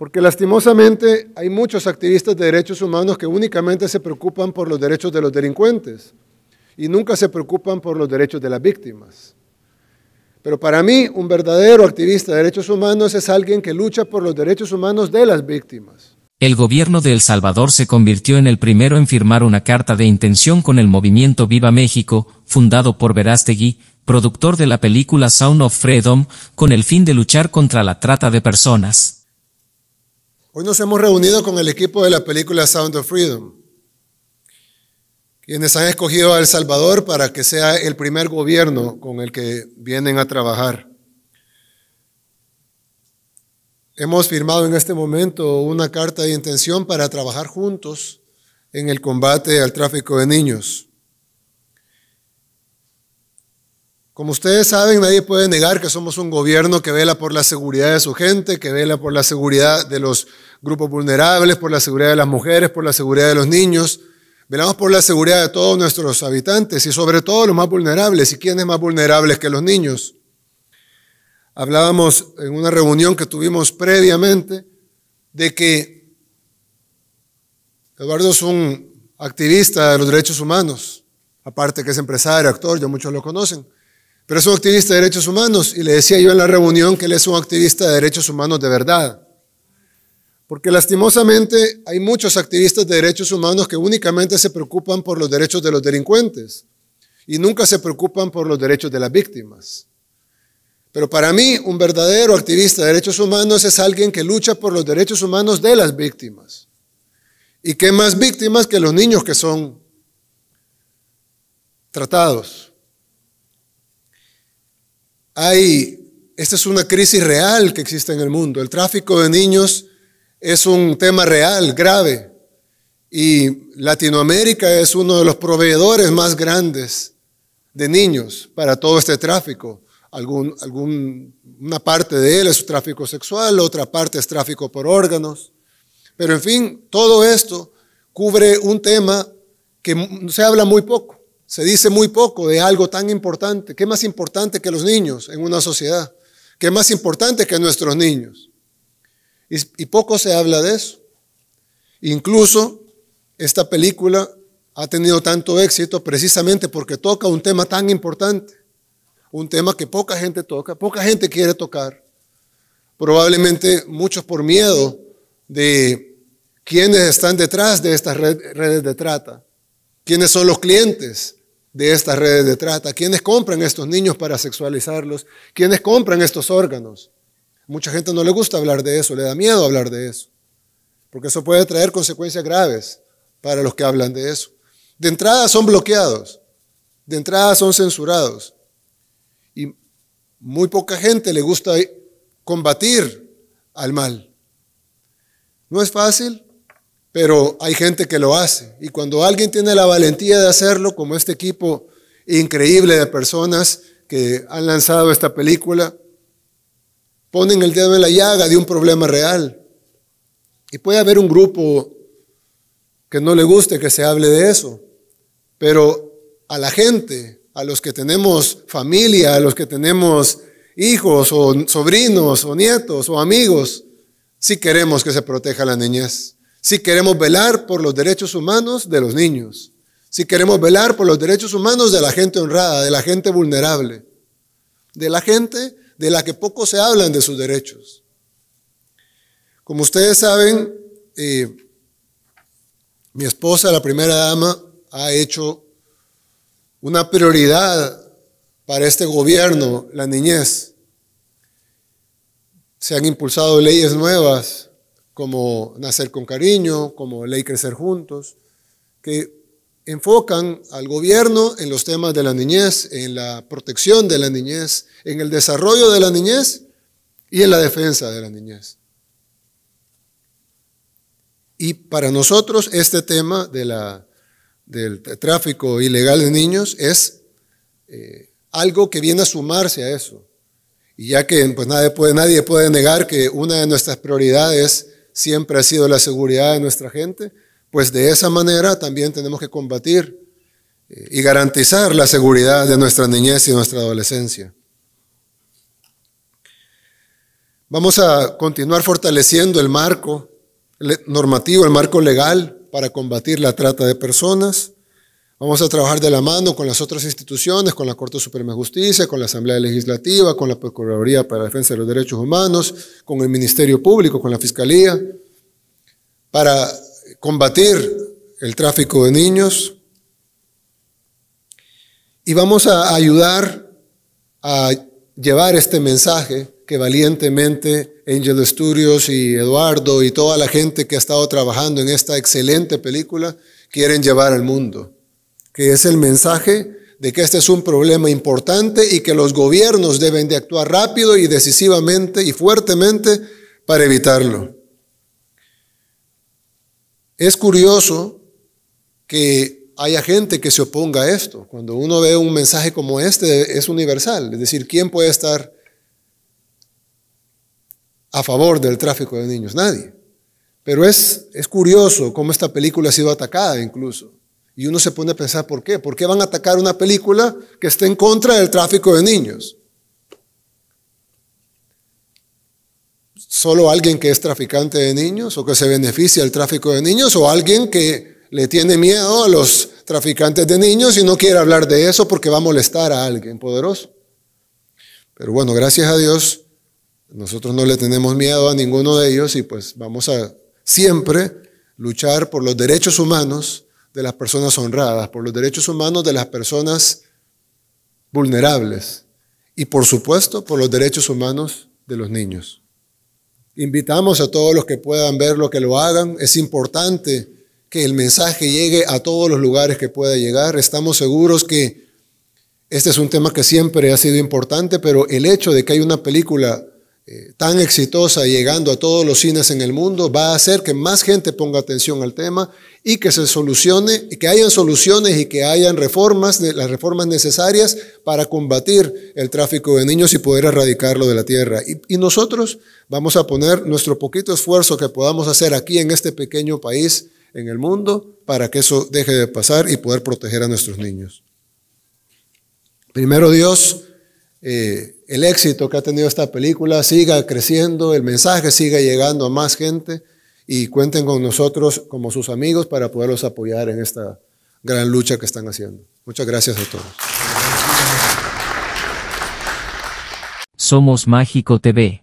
Porque lastimosamente hay muchos activistas de derechos humanos que únicamente se preocupan por los derechos de los delincuentes y nunca se preocupan por los derechos de las víctimas. Pero para mí, un verdadero activista de derechos humanos es alguien que lucha por los derechos humanos de las víctimas. El gobierno de El Salvador se convirtió en el primero en firmar una carta de intención con el movimiento Viva México, fundado por Verástegui, productor de la película Sound of Freedom, con el fin de luchar contra la trata de personas. Hoy nos hemos reunido con el equipo de la película Sound of Freedom, quienes han escogido a El Salvador para que sea el primer gobierno con el que vienen a trabajar. Hemos firmado en este momento una carta de intención para trabajar juntos en el combate al tráfico de niños. Como ustedes saben, nadie puede negar que somos un gobierno que vela por la seguridad de su gente, que vela por la seguridad de los grupos vulnerables, por la seguridad de las mujeres, por la seguridad de los niños. Velamos por la seguridad de todos nuestros habitantes y sobre todo los más vulnerables. ¿Y quiénes más vulnerables que los niños? Hablábamos en una reunión que tuvimos previamente de que Eduardo es un activista de los derechos humanos, aparte que es empresario, actor, ya muchos lo conocen. Pero es un activista de derechos humanos y le decía yo en la reunión que él es un activista de derechos humanos de verdad. Porque lastimosamente hay muchos activistas de derechos humanos que únicamente se preocupan por los derechos de los delincuentes y nunca se preocupan por los derechos de las víctimas. Pero para mí, un verdadero activista de derechos humanos es alguien que lucha por los derechos humanos de las víctimas. ¿Y qué más víctimas que los niños que son tratados? Hay, esta es una crisis real que existe en el mundo. El tráfico de niños es un tema real, grave. Y Latinoamérica es uno de los proveedores más grandes de niños para todo este tráfico. Algún, algún, una parte de él es tráfico sexual, otra parte es tráfico por órganos. Pero en fin, todo esto cubre un tema que se habla muy poco. Se dice muy poco de algo tan importante. ¿Qué más importante que los niños en una sociedad? ¿Qué más importante que nuestros niños? Y, poco se habla de eso. Incluso esta película ha tenido tanto éxito precisamente porque toca un tema tan importante, un tema que poca gente toca, poca gente quiere tocar. Probablemente muchos por miedo de quiénes están detrás de estas redes de trata, quiénes son los clientes de estas redes de trata? ¿Quiénes compran estos niños para sexualizarlos? ¿Quiénes compran estos órganos? Mucha gente no le gusta hablar de eso, le da miedo hablar de eso, porque eso puede traer consecuencias graves para los que hablan de eso. De entrada son bloqueados, de entrada son censurados. Y muy poca gente le gusta combatir al mal. No es fácil, pero hay gente que lo hace. Y cuando alguien tiene la valentía de hacerlo, como este equipo increíble de personas que han lanzado esta película, ponen el dedo en la llaga de un problema real. Y puede haber un grupo que no le guste que se hable de eso, pero a la gente, a los que tenemos familia, a los que tenemos hijos o sobrinos o nietos o amigos, sí queremos que se proteja la niñez. Si queremos velar por los derechos humanos de los niños, si queremos velar por los derechos humanos de la gente honrada, de la gente vulnerable, de la gente de la que poco se hablan de sus derechos. Como ustedes saben, eh, mi esposa, la primera dama, ha hecho una prioridad para este gobierno, la niñez. Se han impulsado leyes nuevas como Nacer con Cariño, como Ley Crecer Juntos, que enfocan al gobierno en los temas de la niñez, en la protección de la niñez, en el desarrollo de la niñez y en la defensa de la niñez. Y para nosotros este tema del tráfico ilegal de niños es eh, algo que viene a sumarse a eso. Y ya que pues, nadie, puede, nadie puede negar que una de nuestras prioridades siempre ha sido la seguridad de nuestra gente, pues de esa manera también tenemos que combatir eh, y garantizar la seguridad de nuestra niñez y nuestra adolescencia. Vamos a continuar fortaleciendo el marco normativo, el marco legal para combatir la trata de personas. Vamos a trabajar de la mano con las otras instituciones, con la Corte Suprema de Justicia, con la Asamblea Legislativa, con la Procuraduría para la Defensa de los Derechos Humanos, con el Ministerio Público, con la Fiscalía, para combatir el tráfico de niños. Y vamos a ayudar a llevar este mensaje que valientemente Angel Studios y Eduardo y toda la gente que ha estado trabajando en esta excelente película quieren llevar al mundo que es el mensaje de que este es un problema importante y que los gobiernos deben de actuar rápido y decisivamente y fuertemente para evitarlo. Es curioso que haya gente que se oponga a esto. Cuando uno ve un mensaje como este, es universal. Es decir, ¿quién puede estar a favor del tráfico de niños? Nadie. Pero es, es curioso cómo esta película ha sido atacada incluso. Y uno se pone a pensar, ¿por qué? ¿Por qué van a atacar una película que esté en contra del tráfico de niños? ¿Solo alguien que es traficante de niños o que se beneficia del tráfico de niños o alguien que le tiene miedo a los traficantes de niños y no quiere hablar de eso porque va a molestar a alguien poderoso? Pero bueno, gracias a Dios, nosotros no le tenemos miedo a ninguno de ellos y pues vamos a siempre luchar por los derechos humanos de las personas honradas, por los derechos humanos de las personas vulnerables y por supuesto por los derechos humanos de los niños. Invitamos a todos los que puedan verlo que lo hagan. Es importante que el mensaje llegue a todos los lugares que pueda llegar. Estamos seguros que este es un tema que siempre ha sido importante, pero el hecho de que hay una película eh, tan exitosa llegando a todos los cines en el mundo va a hacer que más gente ponga atención al tema y que se solucione, y que hayan soluciones y que hayan reformas, las reformas necesarias para combatir el tráfico de niños y poder erradicarlo de la tierra. Y, nosotros vamos a poner nuestro poquito esfuerzo que podamos hacer aquí en este pequeño país, en el mundo, para que eso deje de pasar y poder proteger a nuestros niños. Primero Dios, eh, el éxito que ha tenido esta película siga creciendo, el mensaje siga llegando a más gente y cuenten con nosotros como sus amigos para poderlos apoyar en esta gran lucha que están haciendo. Muchas gracias a todos. Somos Mágico TV.